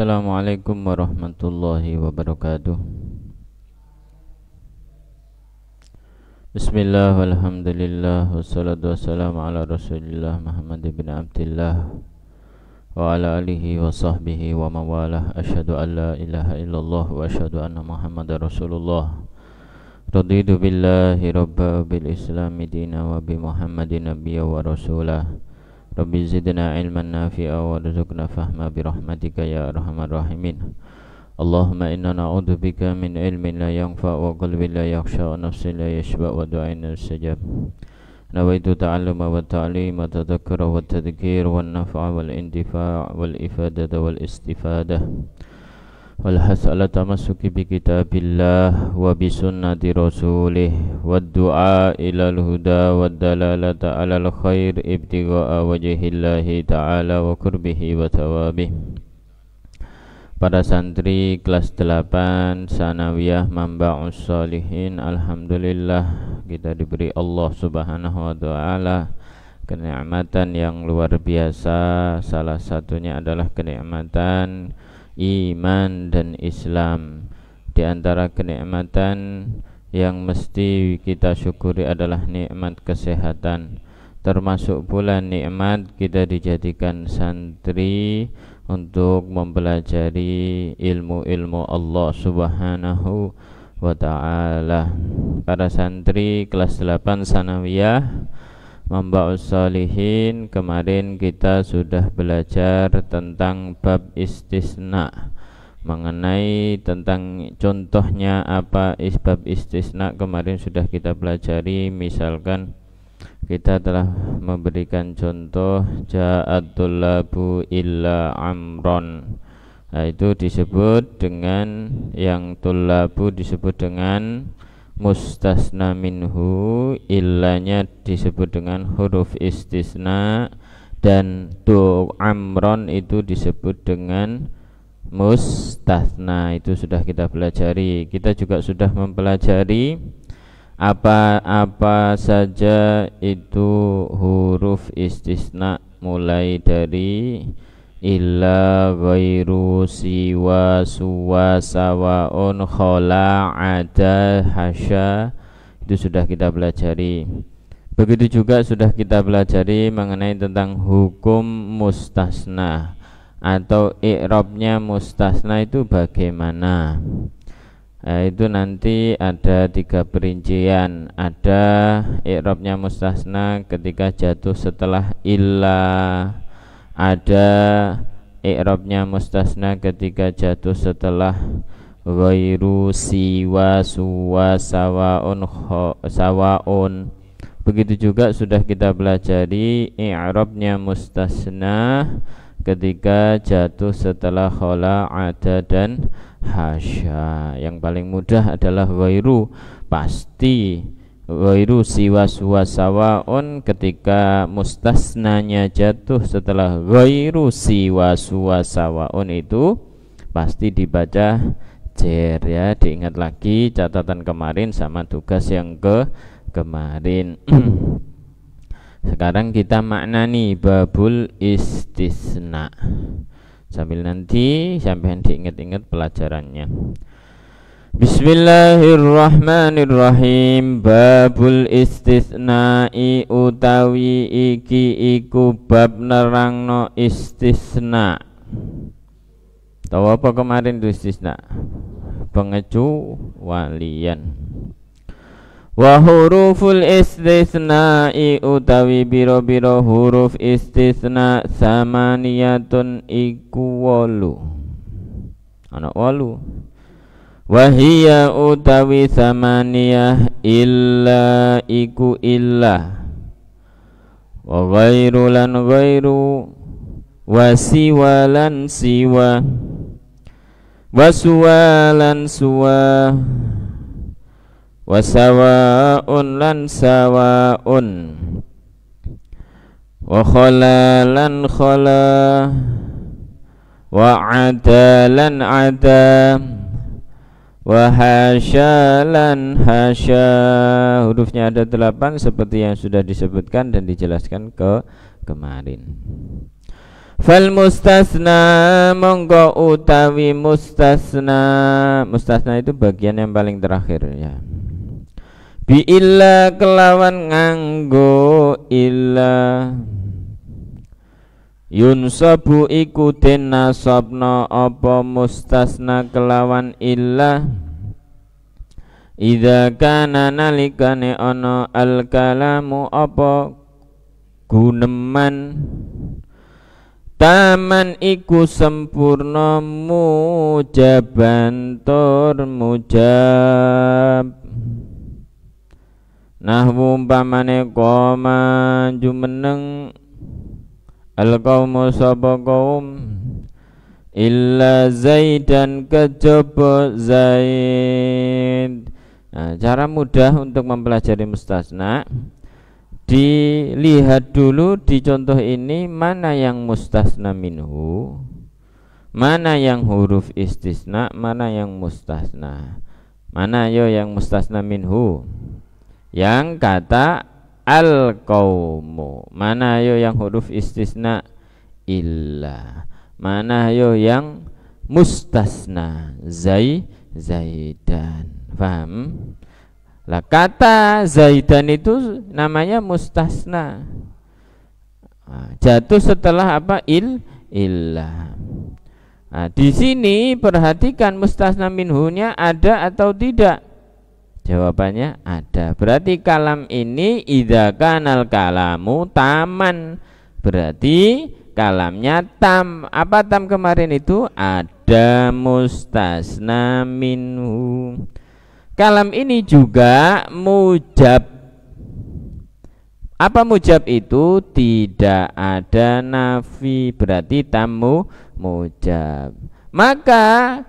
Assalamualaikum warahmatullahi wabarakatuh Bismillah walhamdulillah Wassalatu wassalamu ala rasulillah Muhammad bin Abdullah Wa ala alihi wa sahbihi wa mawalah Ashadu an la ilaha illallah Wa ashadu anna muhammad rasulullah Radidu billahi rabba bil islami dina Wa bi muhammadin nabiya wa rasulah رب زدنا علما نافعا وارزقنا فهما برحمتك يا أرحم الراحمين اللهم إنا نعوذ بك من علم لا ينفع وقلب لا يخشى ونفس لا يشبع ودعاء لا يستجاب نويت تعلم والتعليم وتذكر والتذكير والنفع والانتفاع والإفادة والاستفادة والحسل تمسك بكتاب الله وبسنة رسوله والدعاء إلى الهدى والدلالة على الخير ابتغاء وجه الله تعالى وقربه وثوابه Para santri kelas 8 Sanawiyah Mambaus Salihin Alhamdulillah kita diberi Allah Subhanahu wa taala kenikmatan yang luar biasa salah satunya adalah kenikmatan iman dan Islam di antara kenikmatan yang mesti kita syukuri adalah nikmat kesehatan termasuk pula nikmat kita dijadikan santri untuk mempelajari ilmu-ilmu Allah Subhanahu wa taala. Para santri kelas 8 sanawiyah Mambaus Salihin kemarin kita sudah belajar tentang bab istisna mengenai tentang contohnya apa isbab istisna kemarin sudah kita pelajari misalkan kita telah memberikan contoh ja'atul labu illa amron nah, itu disebut dengan yang tulabu disebut dengan mustasna minhu ilanya disebut dengan huruf istisna dan tu amron itu disebut dengan mustasna itu sudah kita pelajari kita juga sudah mempelajari apa-apa saja itu huruf istisna mulai dari illa ghairu siwa suwa sawaun khola ada hasya itu sudah kita pelajari begitu juga sudah kita pelajari mengenai tentang hukum mustasna atau ikrobnya mustasna itu bagaimana nah, itu nanti ada tiga perincian ada ikrobnya mustasna ketika jatuh setelah ilah ada i'rabnya mustasna ketika jatuh setelah ghairu siwa suwa sawaun sawa sawaun begitu juga sudah kita pelajari i'rabnya mustasna ketika jatuh setelah khala ada dan hasya yang paling mudah adalah ghairu pasti Wairu siwa suwa sawaun ketika mustasnanya jatuh setelah wairu siwa suwa sawaun itu pasti dibaca jer ya diingat lagi catatan kemarin sama tugas yang ke kemarin sekarang kita maknani babul istisna sambil nanti sampai diingat-ingat pelajarannya Bismillahirrahmanirrahim Babul istisna'i utawi iki iku bab nerangno istisna Tahu apa kemarin itu istisna? walian Wa huruful istisna'i utawi biro-biro huruf istisna Samaniyatun iku wolu Anak wolu Wahia utawi samaniyah illa iku illa Wa ghairu lan ghairu Wa siwa lan siwa Wa suwa lan suwa Wa sawa'un lan sawa'un Wa khala lan khala Wa ada lan ada Wahasyalan hasya Hurufnya ada delapan Seperti yang sudah disebutkan dan dijelaskan ke kemarin Fal mustasna monggo utawi mustasna Mustasna itu bagian yang paling terakhir ya Bi kelawan nganggo ilah. Yun iku ikutin nasabno apa mustasna kelawan illah Idza kana nalikane ana al kalamu apa guneman Taman iku sempurna mujaban tur mujab Nahwu umpamane koma jumeneng Al-qawmu sapa kaum hmm. Illa Zaidan Zaid Nah, cara mudah untuk mempelajari mustasna dilihat dulu di contoh ini mana yang mustasna minhu mana yang huruf istisna mana yang mustasna mana yo yang mustasna minhu yang kata al qaumu mana yo yang huruf istisna illa mana yo yang mustasna zai zaidan paham lah kata zaidan itu namanya mustasna jatuh setelah apa il illa nah, di sini perhatikan mustasna minhunya ada atau tidak Jawabannya ada. Berarti kalam ini idza kanal kalamu taman. Berarti kalamnya tam. Apa tam kemarin itu? Ada mustasna minhu. Kalam ini juga mujab. Apa mujab itu? Tidak ada nafi. Berarti tamu mujab. Maka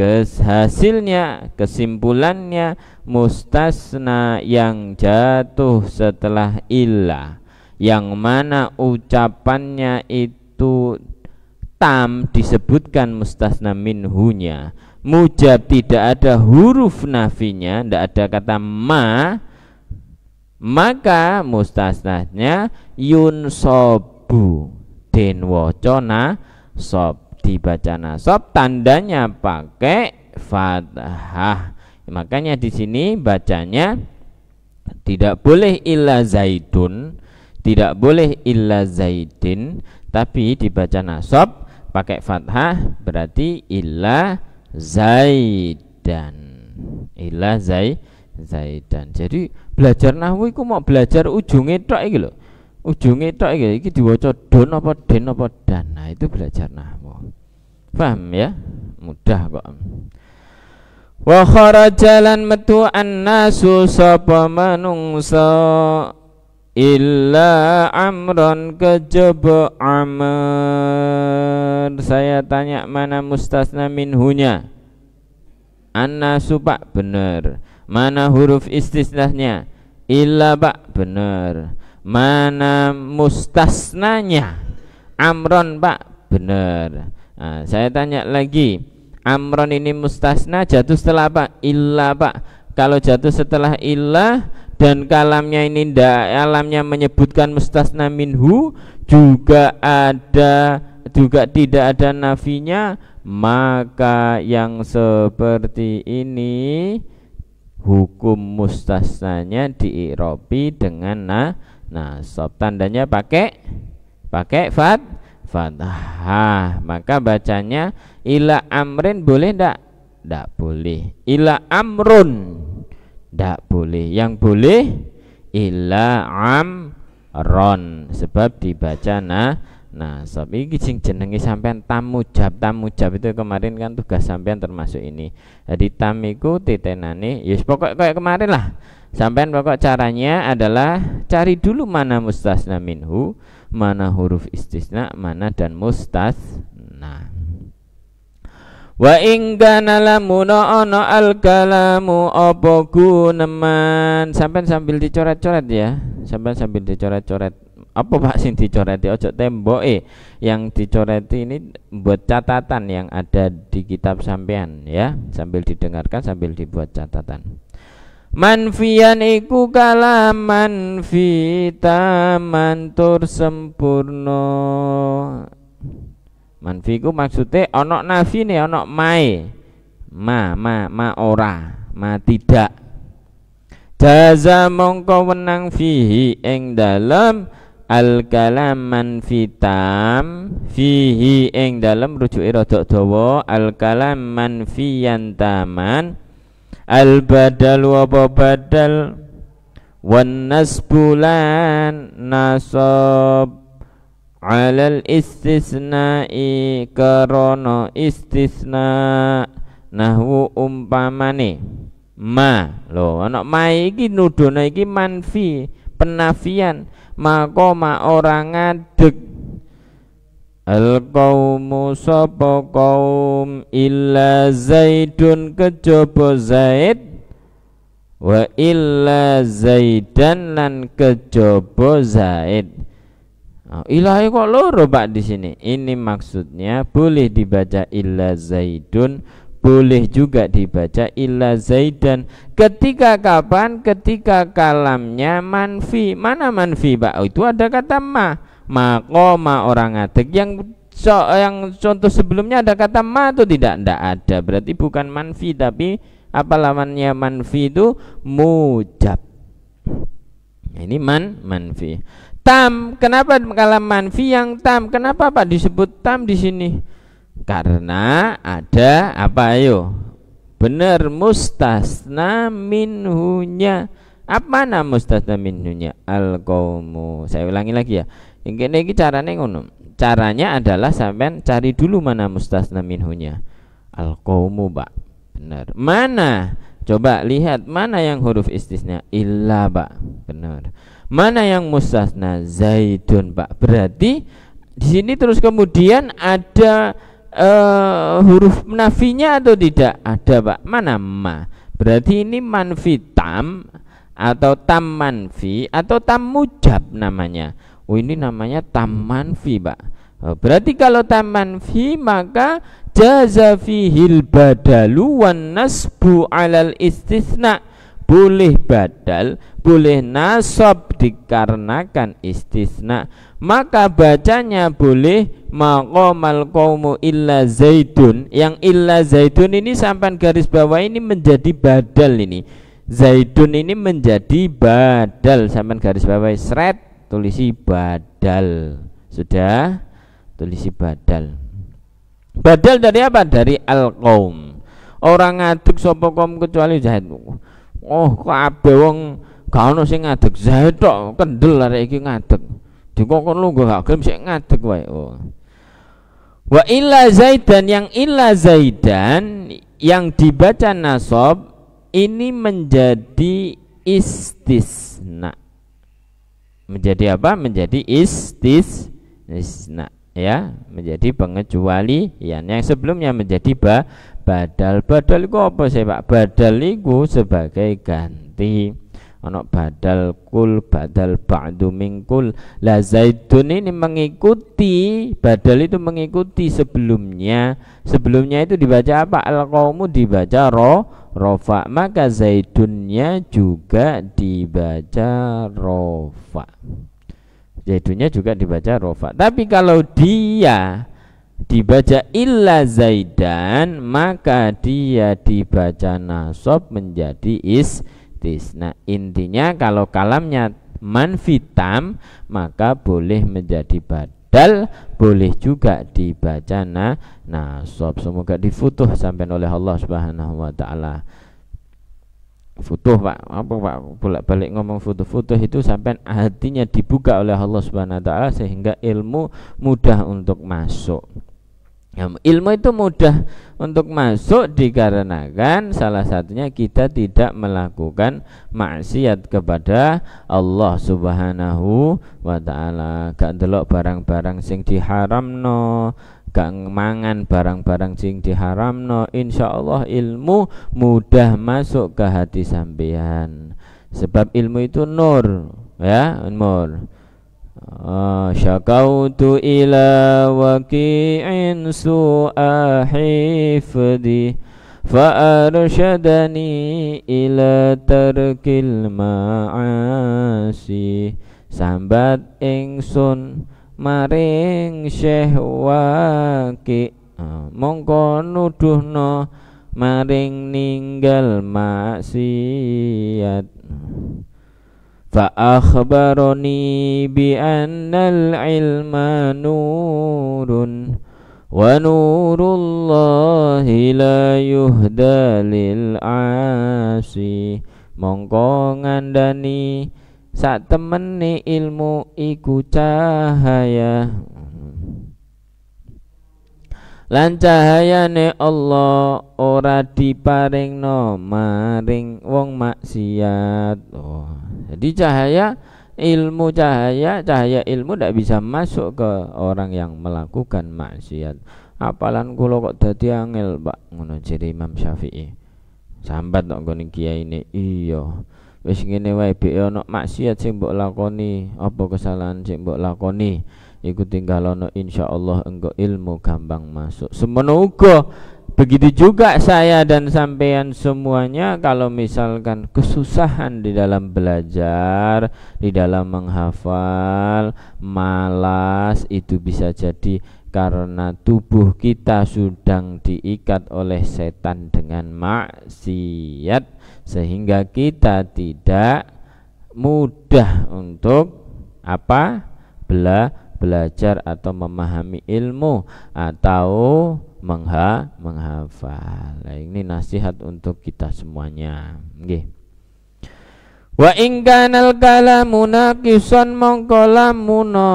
kes hasilnya kesimpulannya mustasna yang jatuh setelah ilah yang mana ucapannya itu tam disebutkan mustasna minhunya mujab tidak ada huruf nafinya tidak ada kata ma maka mustasnahnya yun den denwocona sob dibaca nasab tandanya pakai fathah makanya di sini bacanya tidak boleh illa zaidun tidak boleh illa zaidin tapi dibaca nasab pakai fathah berarti illa zaidan illa zai zaidan jadi belajar nahwu itu mau belajar ujungnya tok gitu ujung ujungnya tok iki iki diwaca don apa den apa dan nah itu belajar nahwu Paham ya? Mudah kok. Wa kharajalan metu annasu sapa manungsa illa amron kejaba amr saya tanya mana mustasna minhunya annasu pak bener mana huruf istisnahnya illa pak bener mana mustasnanya amron pak bener Nah, saya tanya lagi, amron ini mustasna jatuh setelah apa? Illa pak. Kalau jatuh setelah illa dan kalamnya ini ndak alamnya menyebutkan mustasna minhu juga ada juga tidak ada nafinya maka yang seperti ini hukum mustasnanya diiropi dengan nah Nah sob tandanya pakai pakai fat fathah maka bacanya ila amrin boleh ndak ndak boleh ila amrun ndak boleh yang boleh ila amron sebab dibaca nah sob ini sing tamu sampean tamu jab itu kemarin kan tugas sampean termasuk ini jadi tamiku titenane yes, ya pokok kayak kemarin lah sampean pokok caranya adalah cari dulu mana mustasna minhu mana huruf istisna mana dan mustasna wa ingga kana lamuna ana al kalamu apa guneman sampean sambil dicoret-coret ya sampean sambil dicoret-coret apa Pak sing dicoreti ojo eh yang dicoreti ini buat catatan yang ada di kitab sampean ya sambil didengarkan sambil dibuat catatan Manfian iku kalaman vita mantur sempurno. Manfi ku onok nafi ne onok mai Ma ma ma ora, ma tidak. Jaza mongko wenang fihi eng dalam al kalam fitam fihi eng dalam rujuke rada dawa al kalam fiyan taman al-badal wa badal wan nasbulan nasab alal istisna'i karono istisna nahwu umpamane ma lo ana ma iki nudono iki manfi penafian maka ma orang ngadeg Al qawmu sapa qawm illa zaidun kejobo zaid wa illa zaidan lan kejobo zaid oh, nah, ilahi kok loro pak di sini ini maksudnya boleh dibaca illa zaidun boleh juga dibaca illa zaidan ketika kapan ketika kalamnya manfi mana manfi pak oh, itu ada kata ma makoma orang atik yang so, yang contoh sebelumnya ada kata ma itu tidak tidak ada berarti bukan manfi tapi apa lamannya manfi itu mujab nah, ini man manfi tam kenapa kalau manfi yang tam kenapa pak disebut tam di sini karena ada apa ayo benar mustasna minhunya apa nama mustasna minhunya al -qawmu. saya ulangi lagi ya yang kene caranya ngono. Caranya adalah sampean cari dulu mana mustasna minhunya. Al qaumu ba. Benar. Mana? Coba lihat mana yang huruf istisna illa ba. Benar. Mana yang mustasna zaidun ba. Berarti di sini terus kemudian ada uh, huruf nafinya atau tidak? Ada, Pak. Mana ma? Berarti ini manfi tam atau tam manfi atau tam mujab namanya. Oh ini namanya taman fi pak. Oh, berarti kalau taman fi maka jaza fihil badalu wan nasbu alal istisna, boleh badal, boleh nasab dikarenakan istisna. Maka bacanya boleh maqamal qaumu illa zaidun. Yang illa zaidun ini sampan garis bawah ini menjadi badal ini. Zaidun ini menjadi badal sampan garis bawah seret tulisi badal sudah tulisi badal badal dari apa dari al kaum orang ngaduk sopokom kaum kecuali Zaid oh kok abe wong gak si sing ngadeg dok tok kendel arek iki di kok lu gak gelem sih ngaduk wae oh. wa illa Zaidan yang illa Zaidan yang dibaca nasab ini menjadi istisna menjadi apa menjadi istis istisna ya menjadi pengecuali yang yang sebelumnya menjadi ba badal badal itu apa sih pak badal itu sebagai ganti ana badal kul badal ba'du mingkul la zaidun ini mengikuti badal itu mengikuti sebelumnya sebelumnya itu dibaca apa al qaumu dibaca ro rofa maka zaidunnya juga dibaca rofa zaidunnya juga dibaca rofa tapi kalau dia dibaca illa zaidan maka dia dibaca nasab menjadi is kritis. Nah, intinya kalau kalamnya manfitam maka boleh menjadi badal, boleh juga dibaca nah nasab. Semoga difutuh sampai oleh Allah Subhanahu wa taala. Futuh Pak, apa Pak bolak-balik ngomong futuh-futuh itu sampai hatinya dibuka oleh Allah Subhanahu wa taala sehingga ilmu mudah untuk masuk. Ya, ilmu itu mudah untuk masuk dikarenakan salah satunya kita tidak melakukan maksiat kepada Allah Subhanahu wa taala. Gak delok barang-barang sing diharamno, gak mangan barang-barang sing diharamno. Insyaallah ilmu mudah masuk ke hati sampean. Sebab ilmu itu nur, ya, nur. ila إلى su'a hifdi حفظي فأرشدني ila ترك ma'asi sambat ingsun maring Syekh Waqi mongko nuduhno maring ninggal maksiat فأخبرني بأن العلم نور ونور الله لا يهدى للعاصي mongko ngandani sak temene ilmu iku cahaya lan cahayane Allah ora diparingno maring wong maksiat oh. jadi cahaya ilmu cahaya cahaya ilmu tidak bisa masuk ke orang yang melakukan maksiat apalan kula kok dadi angel Pak ngono jere Imam Syafi'i sambat kok ngene kiai ini iya wis ngene wae be ono maksiat sing mbok lakoni apa kesalahan sing mbok lakoni iku insya Allah enggo ilmu gampang masuk semono begitu juga saya dan sampean semuanya kalau misalkan kesusahan di dalam belajar di dalam menghafal malas itu bisa jadi karena tubuh kita sudah diikat oleh setan dengan maksiat sehingga kita tidak mudah untuk apa bela belajar atau memahami ilmu atau mengha menghafal. Nah, ini nasihat untuk kita semuanya. Nggih. Wa ing kanal kalamu naqisan mongko lamuna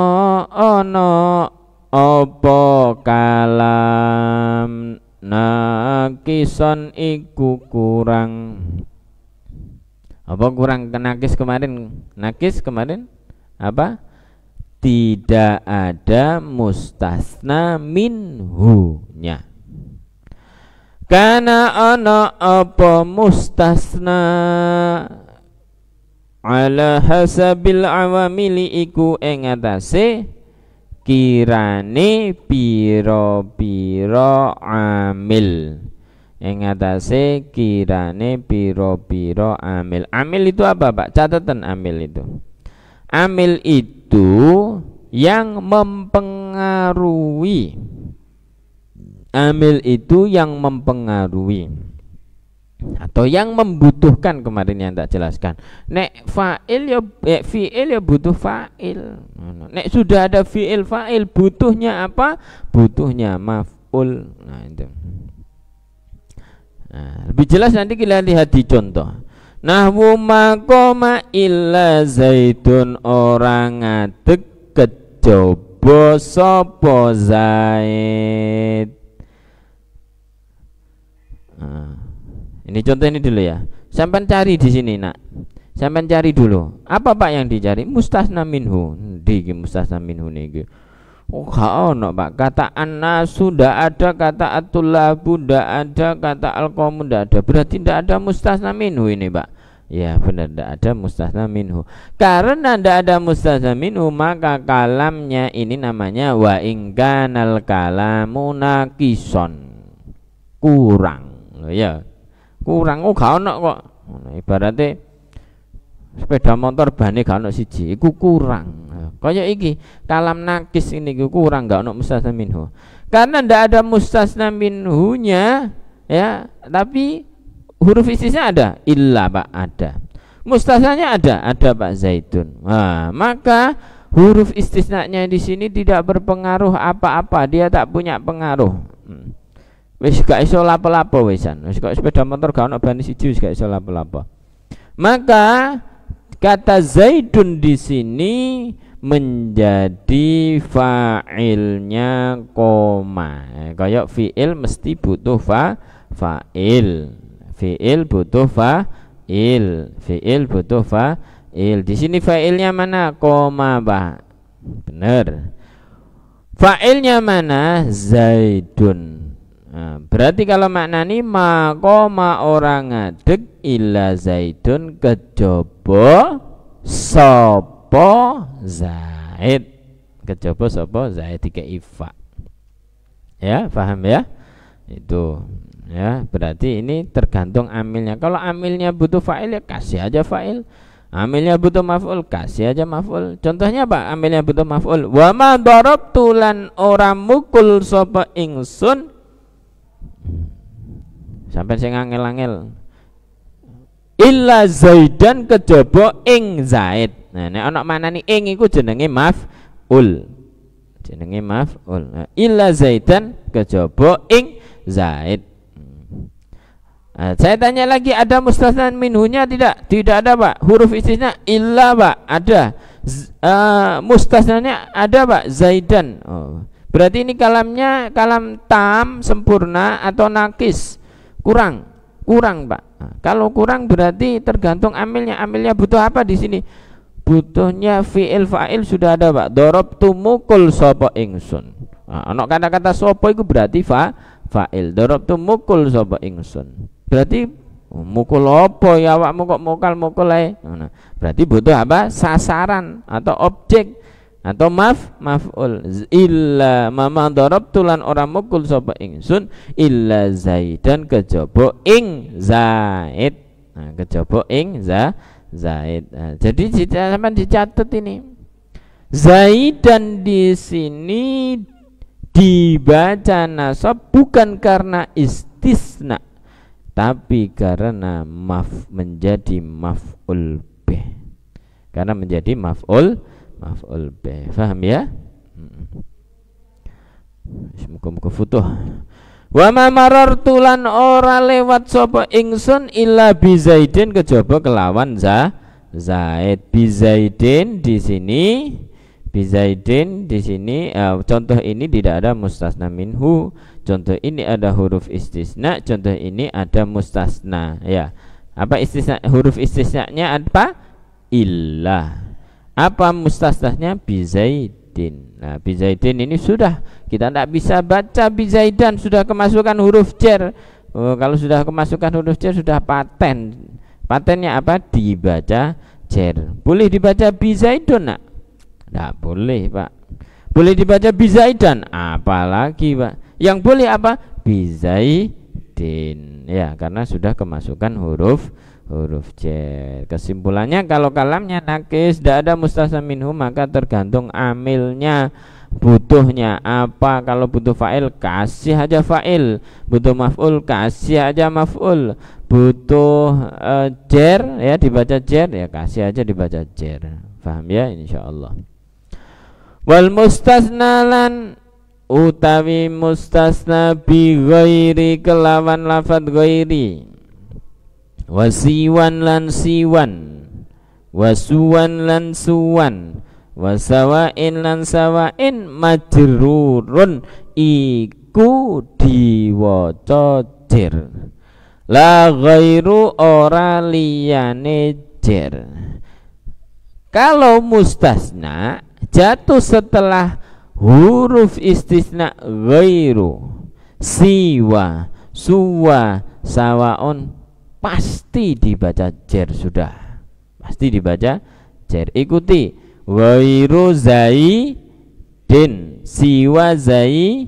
ana apa kalam naqisan iku kurang apa kurang kenakis kemarin nakis kemarin apa tidak ada mustasna minhunya Karena ono apa mustasna ala hasabil awamili iku ing atase kirane piro piro amil ing atase kirane piro piro amil amil itu apa Pak catatan amil itu amil itu yang mempengaruhi amil itu yang mempengaruhi atau yang membutuhkan kemarin yang tak jelaskan nek fa'il ya eh, fi'il ya butuh fa'il nek sudah ada fi'il fa'il butuhnya apa butuhnya maf'ul nah itu nah, lebih jelas nanti kita lihat di contoh Nahwu makoma illa zaitun orang ngadek kejaba sopo zaid. Nah, ini contoh ini dulu ya. Sampai cari di sini, Nak. Sampai cari dulu. Apa Pak yang dicari? Mustasna minhu. Ndi mustasna minhu nih. Oh, no, Pak. Kata Anna sudah ada, kata Atullah ndak ada, kata alqamu tidak ada. Berarti tidak ada mustasna minhu ini, Pak. Ya, benar tidak ada mustasna minhu. Karena tidak ada mustasna minhu, maka kalamnya ini namanya wa ingkanal kalamu nakison. Kurang. Loh ya. Kurang oh kau, ono kok. Ibaratnya sepeda motor bani kau siji, iku kurang kaya iki kalam nakis ini kurang nggak ono mustasna minhu karena ndak ada mustasna minhunya ya tapi huruf istisna ada illa pak ada mustasnanya ada ada pak zaitun nah, maka huruf istisnanya di sini tidak berpengaruh apa-apa dia tak punya pengaruh hmm. wis gak iso lapo-lapo wisan wis kok sepeda motor gak ono ban siji wis gak iso lapo-lapo maka kata zaidun di sini menjadi fa'ilnya koma kayak fi'il mesti butuh fa fa'il fi'il butuh fa fa'il fi'il butuh fa fa'il di sini fa'ilnya mana koma pak benar fa'ilnya mana zaidun nah, berarti kalau makna maknani makoma orang ngadeg ila zaidun kejobo sob sopo Zaid kejaba sopo Zaid tiga ifa ya paham ya itu ya berarti ini tergantung amilnya kalau amilnya butuh fa'il ya kasih aja fa'il amilnya butuh maf'ul kasih aja maf'ul contohnya apa amilnya butuh maf'ul wa ma tulan orang mukul sopo ingsun sampai saya angel ngangil illa zaidan kejobo ing zaid Nah, nek ana manani ing iku jenenge maf'ul. Jenenge maf'ul. Nah, illa Zaidan kejaba ing Zaid. Hmm. Nah, saya tanya lagi ada mustasna minhunya tidak? Tidak ada, Pak. Huruf isinya illa, Pak. Ada. uh, mustasnanya ada, Pak. Zaidan. Oh. Berarti ini kalamnya kalam tam sempurna atau nakis kurang kurang pak. Nah, kalau kurang berarti tergantung amilnya amilnya butuh apa di sini butuhnya fiil fa'il sudah ada pak dorob tumukul sopo ingsun nah, anak kata-kata sopo itu berarti fa fa'il dorob tumukul sopo ingsun berarti mukul apa ya wak mukok mukal mukul nah, berarti butuh apa sasaran atau objek atau maaf maf'ul illa mama dorob tulan orang mukul sopo ingsun illa zaidan kejobo ing zaid nah kejobo ing zaid Zaid. Nah, jadi sama dicatat ini. Zaidan di sini dibaca nasab bukan karena istisna tapi karena maf menjadi maf'ul bih. Karena menjadi maf'ul maf'ul bih. Faham ya? Hmm. Semoga-moga futuh. Wa ma marartu lan ora lewat sapa ingsun illa bi Zaidin kejaba kelawan za Zaid. Bi Zaidin di sini bi Zaidin di sini uh, contoh ini tidak ada mustasna minhu. Contoh ini ada huruf istisna, contoh ini ada mustasna ya. Apa istisna huruf istisnanya apa? Illa. Apa mustasnahnya bi Zaid Bizaitin. Nah, Bizaitin ini sudah kita tidak bisa baca Bizaidan sudah kemasukan huruf jer. Oh, kalau sudah kemasukan huruf jer sudah paten. Patennya apa? Dibaca jer. Boleh dibaca Bizaidun nak? Tidak boleh pak. Boleh dibaca Bizaidan? Apalagi pak. Yang boleh apa? Bizaidin. Ya karena sudah kemasukan huruf huruf C. Kesimpulannya kalau kalamnya nakis tidak ada mustahsan minhu maka tergantung amilnya butuhnya apa kalau butuh fa'il kasih aja fa'il butuh maf'ul kasih aja maf'ul butuh uh, jer ya dibaca jer ya kasih aja dibaca jer paham ya insyaallah wal mustasnalan utawi mustasna bi ghairi kelawan lafad ghairi wasiwan lan siwan wasuwan lan suwan wasawain lan sawain majrurun iku diwaca jir la ghairu ora liyane jir kalau mustasna jatuh setelah huruf istisna ghairu siwa suwa sawaon pasti dibaca jer sudah pasti dibaca jer ikuti wairu din siwa zai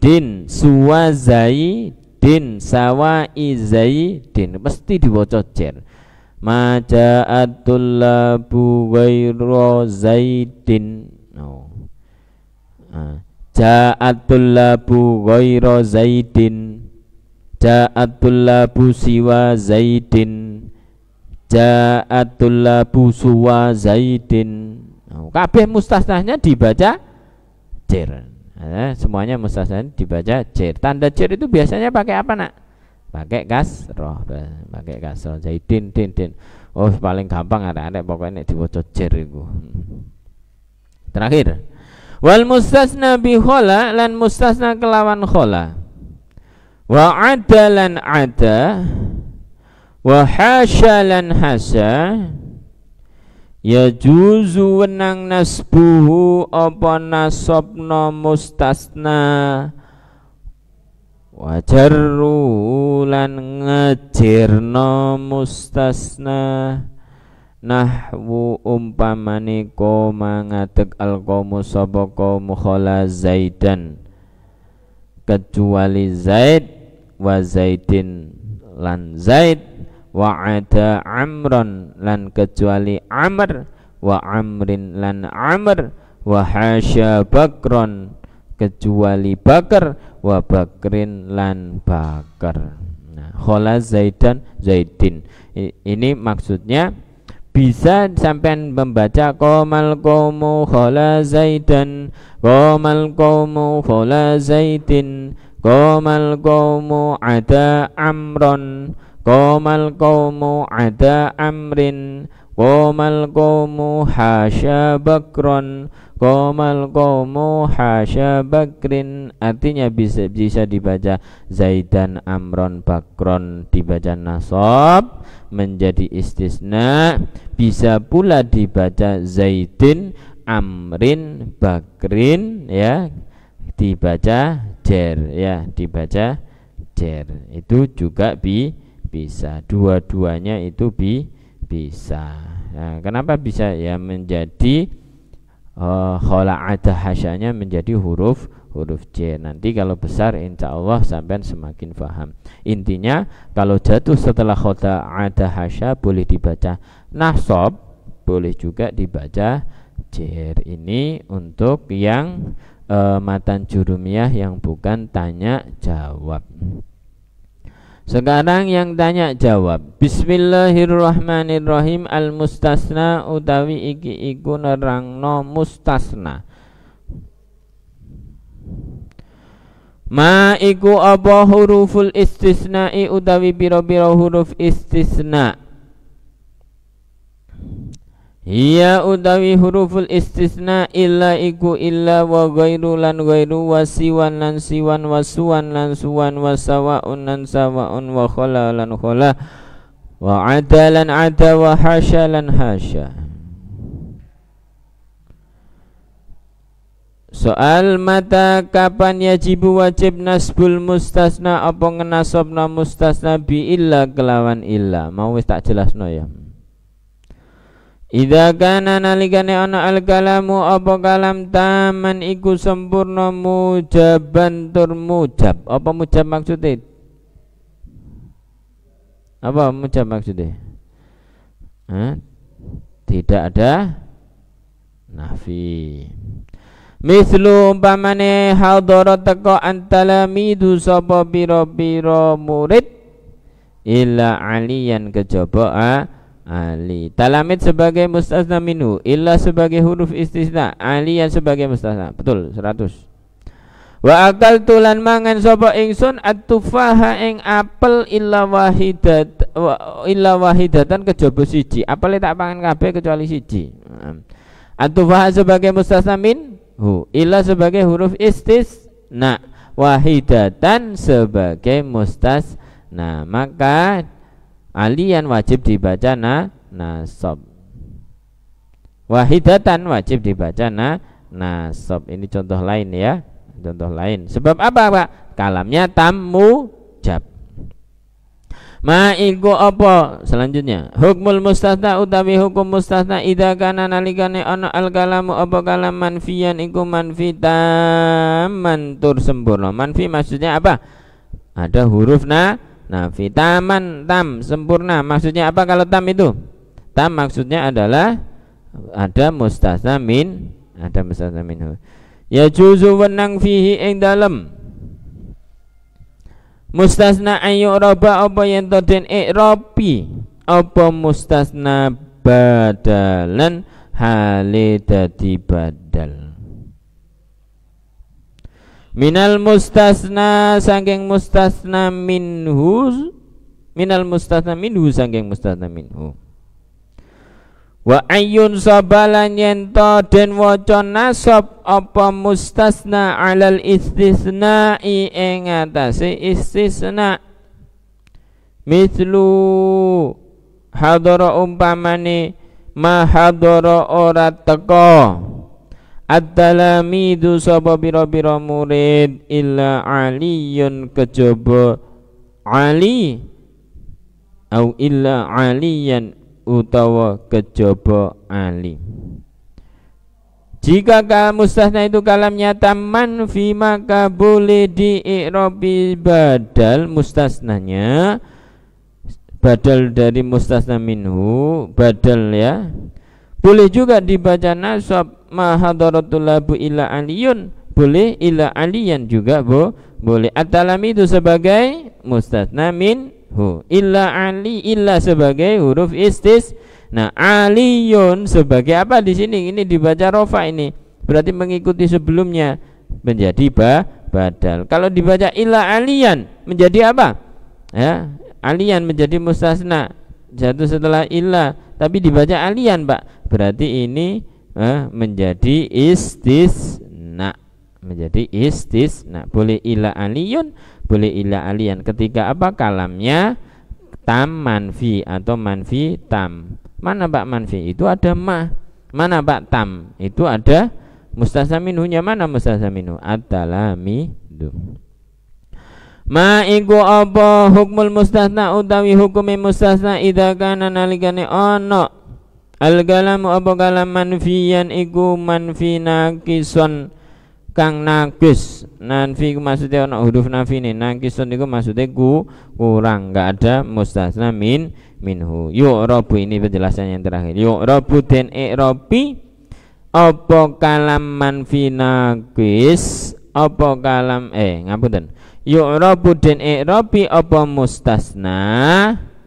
din suwa zai din sawa izai din pasti dibaca jer maja labu wairu zaidin no. Ah. ja'atul labu wairu zaidin Ja'atul labu siwa zaidin Ja'atul labu suwa zaidin nah, Kabeh mustasnahnya dibaca jir nah, Semuanya mustasnahnya dibaca jir Tanda jir itu biasanya pakai apa nak? Pakai roh, Pakai kasroh zaidin din din Oh paling gampang ada anak pokoknya diwoco jir itu Terakhir Wal mustasna bi khola Lan mustasna kelawan khola wa adalan ada wa hasyalan hasa ya juzu wenang nasbuhu apa nasabna mustasna wajarru lan ngejirna mustasna nahwu umpamani koma ngadeg alqomu sapa qaumu zaidan kecuali zaid wa zaidin lan zaid wa ada amron lan kecuali amr wa amrin lan amr wa hasya bakron kecuali bakar wa bakrin lan bakar nah khola zaidan zaidin ini maksudnya bisa sampean membaca komal komu khola zaidan komal komu khola zaidin Qomal qawmu ada amron Qomal qawmu ada amrin Qomal qawmu hasya bakron Qomal qawmu hasya bakrin Artinya bisa, bisa dibaca Zaidan amron bakron Dibaca nasab Menjadi istisna Bisa pula dibaca Zaidin amrin bakrin Ya dibaca jer ya dibaca jer itu juga bi bisa dua-duanya itu bi bisa nah, kenapa bisa ya menjadi uh, eh, ada hasyanya menjadi huruf huruf c. nanti kalau besar insya Allah sampai semakin paham intinya kalau jatuh setelah khota ada hasya boleh dibaca nasob boleh juga dibaca jer ini untuk yang e, matan jurumiyah yang bukan tanya jawab. Sekarang yang tanya jawab. Bismillahirrahmanirrahim al mustasna utawi iki iku nerangno mustasna. Ma iku apa huruful istisna'i utawi biro-biro huruf istisna' Iya utawi huruful istisna illa iku illa wa ghairu lan ghairu wa siwan lan siwan wa suwan lan suwan wa sawaun lan sawaun wa khala lan khala wa ada lan ada wa hasya lan hasya Soal mata kapan yajibu wajib nasbul mustasna apa ngenasobna mustasna bi illa kelawan illa mau tak jelas noya. ya Idza kana nalikane ana al kalamu apa kalam taman iku sempurna mujaban tur mujab. Apa mujab maksudnya? Apa mujab maksudnya? Hah? Tidak ada nafi. Mislu umpamane hadara teko antalamidu sapa pira-pira murid illa aliyan kejaba ah, Ali talamit sebagai mustasna minu Illa sebagai huruf istisna Ali yang sebagai mustasna Betul seratus. Wa akal tulan mangan sopa ingsun At-tufaha ing apel illa wahidat Illa wahidatan kejobo siji Apelnya tak pangan kabe kecuali siji At-tufaha sebagai mustasna hu, Illa sebagai huruf istisna Wahidatan sebagai mustasna Nah maka alian wajib dibaca na nasab wahidatan wajib dibaca na nasab ini contoh lain ya contoh lain sebab apa pak kalamnya tamu jab Ma'iku apa selanjutnya hukmul mustahna utawi hukum mustahna ida kana nalikane ana al kalamu apa kalam manfiyan iku manfi tamantur sempurna manfi maksudnya apa ada huruf na Nah, vitamin tam sempurna. Maksudnya apa kalau tam itu? Tam maksudnya adalah ada mustasamin, ada mustasamin. Ya juzu wenang fihi ing dalem. Mustasna ayu roba apa yang toden ropi apa mustasna badalan halidati badal minal mustasna sangking mustasna minhu minal mustasna minhu sangking mustasna minhu wa ayyun sabalan yento den waca nasab apa mustasna alal istisna ing atase istisna mislu hadara umpamane ma hadara ora teka At-talamidu sapa pira-pira murid illa aliyun kejaba Ali au illa aliyan utawa kejaba Ali jika kal mustahna itu kalamnya taman fi maka boleh di i'rabi badal mustasnanya badal dari mustasna minhu badal ya boleh juga dibaca nasab mahadaratul labu ila aliyun boleh ila aliyan juga bo boleh atalami itu sebagai mustatna min hu illa ali illa sebagai huruf istis nah aliyun sebagai apa di sini ini dibaca rofa ini berarti mengikuti sebelumnya menjadi ba badal kalau dibaca ila aliyan menjadi apa ya aliyan menjadi mustasna jatuh setelah illa tapi dibaca aliyan pak berarti ini eh, menjadi istisna menjadi istisna boleh ila aliyun boleh ila alian ketika apa kalamnya tam manfi atau manfi tam mana pak manfi itu ada ma mana pak tam itu ada mustasaminunya mana mustasaminu adalami du Ma iku apa hukmul mustasna utawi hukumi mustasna idakan kana nalikane ana Al-galamu apa kalam manfiyan iku manfi nakison kang nakis. Nanfi iku maksudnya ono huruf nafi ini. Nakison iku maksudnya ku kurang, enggak ada mustasna min minhu. Yuk robu ini penjelasan yang terakhir. Yuk robu den ikrobi apa kalam manfi nakis apa kalam eh ngapunten. Yuk robu den ikrobi apa mustasna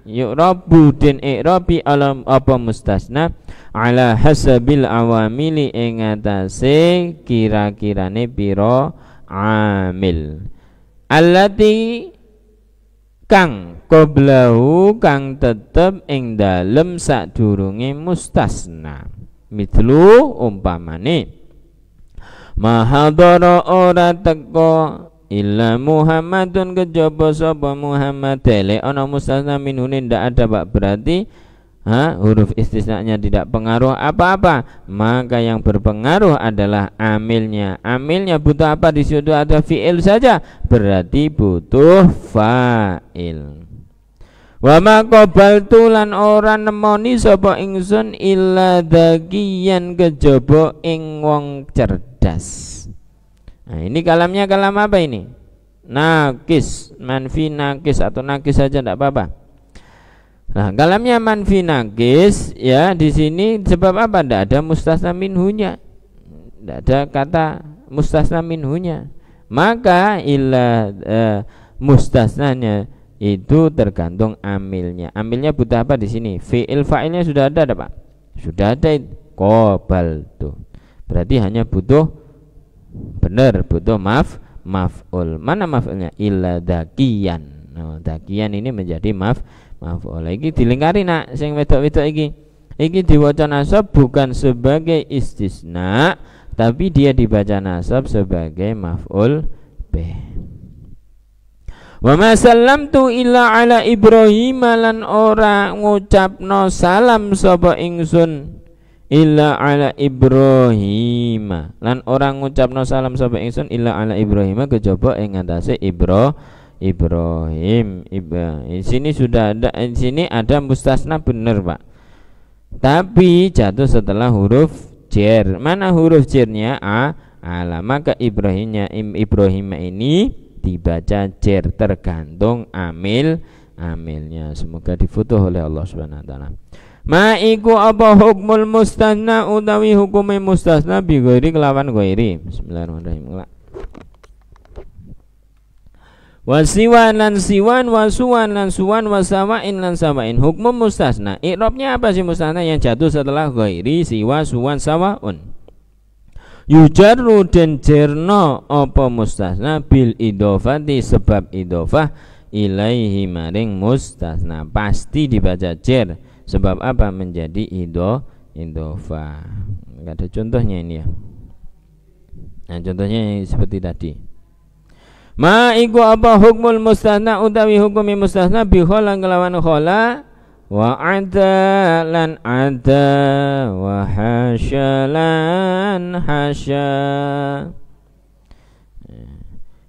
yu'rabu den i'rabi alam apa mustasna ala hasabil awamili ing atase kira-kirane pira amil allati kang qoblahu kang tetep ing dalem sadurunge mustasna mitlu umpamane mahadara ora teko Illa Muhammadun kejaba sapa Muhammad tele ana mustasna minun ndak ada Pak berarti ha huruf istisnanya tidak pengaruh apa-apa maka yang berpengaruh adalah amilnya amilnya butuh apa di situ ada fiil saja berarti butuh fa'il Wa ma qabaltu lan ora nemoni sapa ingsun illa dagiyan kejaba ing wong cerdas. Nah, ini kalamnya kalam apa ini? Nakis, manfi nakis atau nakis saja tidak apa-apa. Nah, kalamnya manfi nakis ya di sini sebab apa? Tidak ada mustasna minhunya. Tidak ada kata mustasna minhunya. Maka ilah e, mustasnanya itu tergantung amilnya. Amilnya butuh apa di sini? Fiil fa'ilnya sudah ada, ada Pak? Sudah ada. Kobal tuh. Berarti hanya butuh Benar, butuh maf maf'ul. Mana maf'ulnya? Illa dakiyan. Nah, dakiyan ini menjadi maf maf'ul. lagi dilingkari nak sing wedok-wedok iki. Iki diwaca nasab bukan sebagai istisna, tapi dia dibaca nasab sebagai maf'ul b Wa ma sallamtu illa ala Ibrahim lan ora ngucapno salam sapa ingsun illa ala Ibrahim lan orang no salam sapa ingsun illa ala Ibrahim kejaba ing ngatasé Ibro Ibrahim Iba di sini sudah ada di sini ada mustasna bener Pak tapi jatuh setelah huruf jer mana huruf jernya a ala maka Ibrahimnya im Ibrahim ini dibaca jer tergantung amil amilnya semoga difutuh oleh Allah Subhanahu wa ma iku apa hukmul mustahna utawi hukume mustahna bi ghairi kelawan ghairi bismillahirrahmanirrahim Wasiwan lan siwan wasuan lan suwan wasawain lan sawain hukum mustasna. I'rabnya apa sih mustasna yang jatuh setelah ghairi siwa suwan sawaun? Yujarru den jerno apa mustasna bil idofati sebab idofah ilaihi maring mustasna pasti dibaca jer sebab apa menjadi ido idofa ada contohnya ini ya nah contohnya seperti tadi ma iku apa hukmul mustahna utawi hukumi mustahna bihola ngelawan hola. khola wa ada lan ada wa hasya lan hasya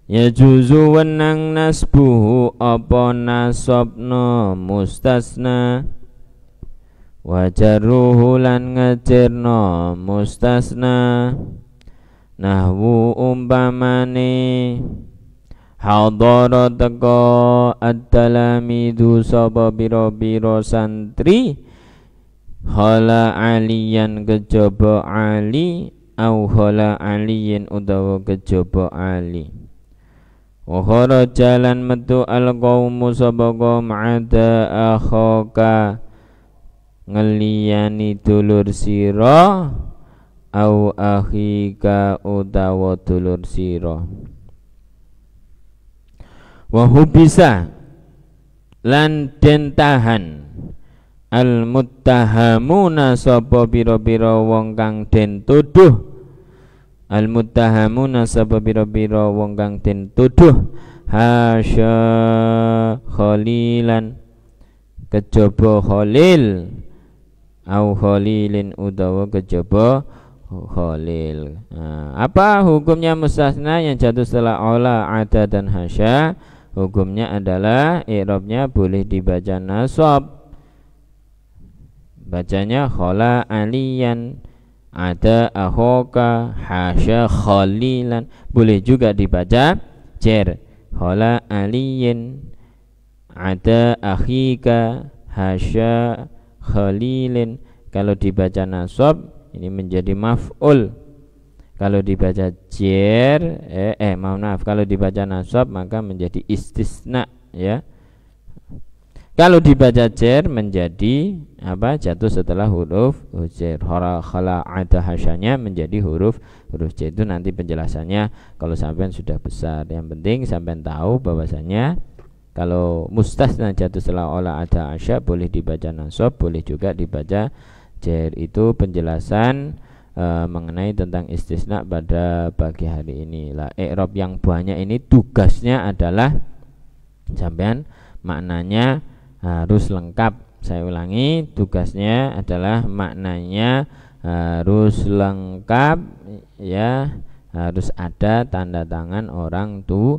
Ya juzu wenang nasbuhu apa nasobno mustasna wajaruhulan lan ngejirna mustasna nahwu umpamane hadara teko ad-talamidu sapa biro-biro santri hala aliyan kejaba ali au hala aliyin utawa kejaba ali wa jalan metu al-qaumu sapa ada akhaka ngeliyani dulur siro au akhika utawa dulur siro wahubisa lan den tahan al muttahamuna sapa pira-pira wong kang den tuduh al muttahamuna sapa pira-pira wong kang den tuduh hasya khalilan kejaba khalil au khalilin udawa kejaba khalil nah, apa hukumnya mustasna yang jatuh setelah ola ada dan hasya hukumnya adalah irobnya boleh dibaca nasab bacanya khola aliyan ada ahoka hasya kholilan boleh juga dibaca cer. khola aliyin ada akhika hasya khalilin kalau dibaca nasab ini menjadi maf'ul kalau dibaca jer eh, eh maaf, maaf kalau dibaca nasab maka menjadi istisna ya kalau dibaca jer menjadi apa jatuh setelah huruf jer khala ada hasyanya menjadi huruf huruf jer itu nanti penjelasannya kalau sampean sudah besar yang penting sampean tahu bahwasanya kalau mustasna jatuh seolah-olah ada asya boleh dibaca nasab boleh juga dibaca jair itu penjelasan e, mengenai tentang istisna pada pagi hari ini lah ikrob yang banyak ini tugasnya adalah sampean maknanya harus lengkap saya ulangi tugasnya adalah maknanya harus lengkap ya harus ada tanda tangan orang tuh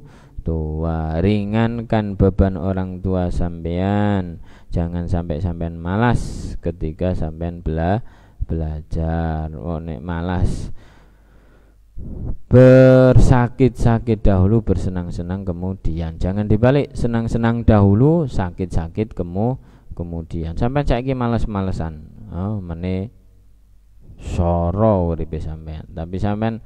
tua ringankan beban orang tua sampean jangan sampai sampean malas ketika sampean bela belajar oh nek malas bersakit-sakit dahulu bersenang-senang kemudian jangan dibalik senang-senang dahulu sakit-sakit kemu kemudian sampai saiki malas malesan oh mene soro uripe sampean tapi sampean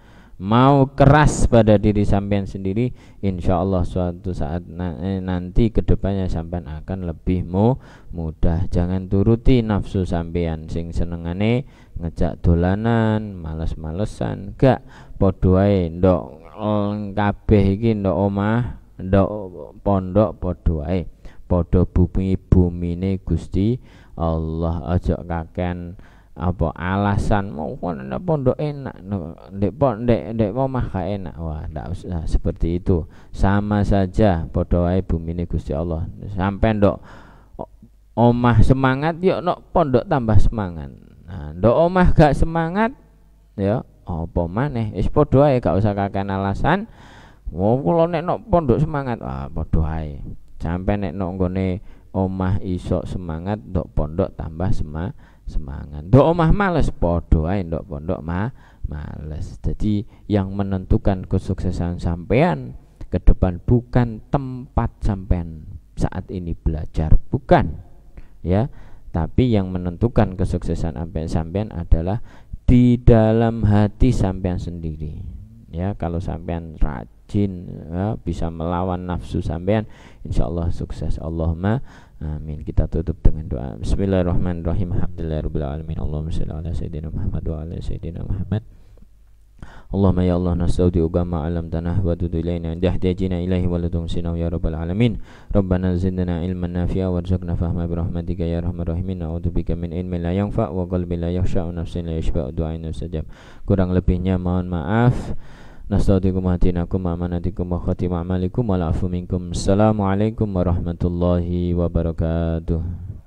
mau keras pada diri sampean sendiri insya Allah suatu saat na eh, nanti kedepannya sampean akan lebih mu mudah jangan turuti nafsu sampean sing senengane ngejak dolanan males-malesan gak podoai ndok eh, kabeh iki ndok omah ndok pondok podoai podo bumi bumine Gusti Allah ajak kaken apa alasan mau kan ndak pondok enak ndek pondok ndek omah gak enak wah ndak usah seperti itu sama saja padha wae bumine Gusti Allah sampai ndok omah semangat yuk nok pondok tambah semangat nah ndok omah gak semangat ya apa maneh is padha wae gak usah kakean alasan wong kula nek nok pondok semangat wah padha wae sampai nek nok nggone omah iso semangat ndok pondok tambah semangat semangat ndok mah males podo ae ndok pondok mah males jadi yang menentukan kesuksesan sampean ke depan bukan tempat sampean saat ini belajar bukan ya tapi yang menentukan kesuksesan sampean sampean adalah di dalam hati sampean sendiri ya kalau sampean rajin jin ya, bisa melawan nafsu sampean insyaallah sukses Allahumma amin kita tutup dengan doa bismillahirrahmanirrahim alhamdulillahirabbil alamin allahumma shalli ala sayyidina muhammad wa ala sayyidina muhammad Allahumma ya Allah nastaudi'uka alam tanah wa tub ilaina tahtajina ilahi wa la tumsina ya rabbal alamin rabbana zidna ilman nafi'a warzuqna fahma bi rahmatika ya arhamar rahimin a'udzubika min ilmin la yanfa' wa qalbin la yakhsha nafsin la yashba'u du'a mustajab kurang lebihnya mohon maaf Nasta'udikum hatinakum amanatikum wa khatim amalikum wa la'afu minkum Assalamualaikum warahmatullahi wabarakatuh